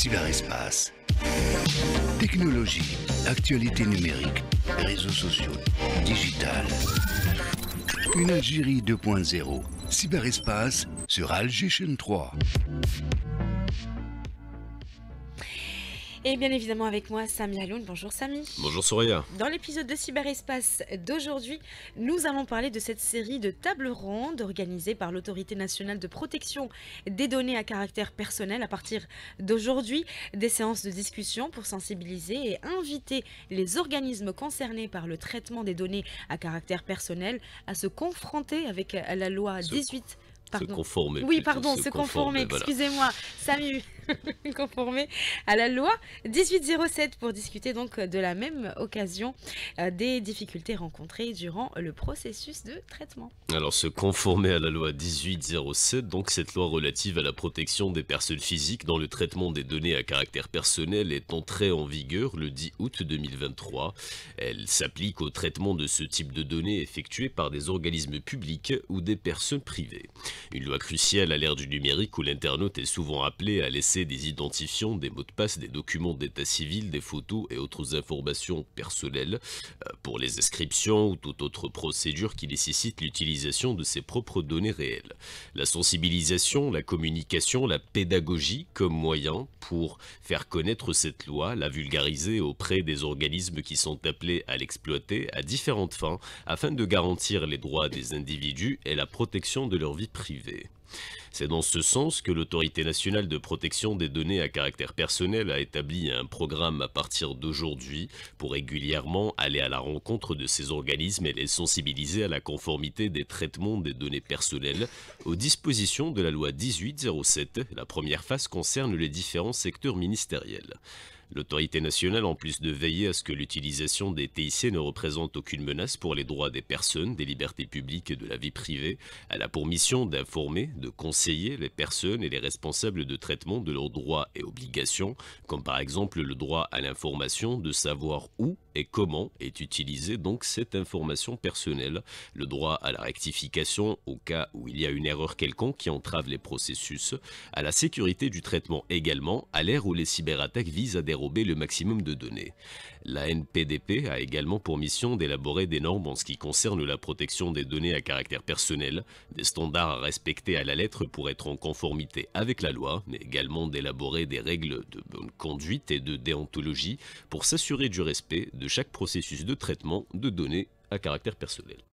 cyberespace. Technologie, actualité numérique, réseaux sociaux, digital. Une Algérie 2.0, cyberespace sur Algérie 3. Et bien évidemment avec moi, Samy Haloun. Bonjour Samy. Bonjour Souria. Dans l'épisode de Cyberespace d'aujourd'hui, nous allons parler de cette série de tables rondes organisées par l'Autorité nationale de protection des données à caractère personnel à partir d'aujourd'hui. Des séances de discussion pour sensibiliser et inviter les organismes concernés par le traitement des données à caractère personnel à se confronter avec la loi 18. Se conformer. Oui, pardon, se, conformer, excusez-moi, Samu, conformer à la loi 1807 pour discuter donc euh, de la même occasion euh, des difficultés rencontrées durant le processus de traitement. Alors, se conformer à la loi 1807, donc cette loi relative à la protection des personnes physiques dans le traitement des données à caractère personnel est entrée en vigueur le 10 août 2023. Elle s'applique au traitement de ce type de données effectuées par des organismes publics ou des personnes privées. Une loi cruciale à l'ère du numérique où l'internaute est souvent appelé à laisser des identifiants, des mots de passe, des documents d'état civil, des photos et autres informations personnelles euh, pour les inscriptions ou toute autre procédure qui nécessite l'utilisation de ses propres données réelles. La sensibilisation, la communication, la pédagogie comme moyen pour faire connaître cette loi, la vulgariser auprès des organismes qui sont appelés à l'exploiter à différentes fins afin de garantir les droits des individus et la protection de leur vie privée. C'est dans ce sens que l'Autorité nationale de protection des données à caractère personnel a établi un programme à partir d'aujourd'hui pour régulièrement aller à la rencontre de ces organismes et les sensibiliser à la conformité des traitements des données personnelles aux dispositions de la loi 1807. La première phase concerne les différents secteurs ministériels. L'autorité nationale, en plus de veiller à ce que l'utilisation des TIC ne représente aucune menace pour les droits des personnes, des libertés publiques et de la vie privée, a pour mission d'informer, de conseiller les personnes et les responsables de traitement de leurs droits et obligations, comme par exemple le droit à l'information, de savoir où et comment est utilisée donc cette information personnelle, le droit à la rectification au cas où il y a une erreur quelconque qui entrave les processus, à la sécurité du traitement également, à l'ère où les cyberattaques visent à dérober le maximum de données. La NPDP a également pour mission d'élaborer des normes en ce qui concerne la protection des données à caractère personnel, des standards à respecter à la lettre pour être en conformité avec la loi, mais également d'élaborer des règles de bonne conduite et de déontologie pour s'assurer du respect de chaque processus de traitement de données à caractère personnel.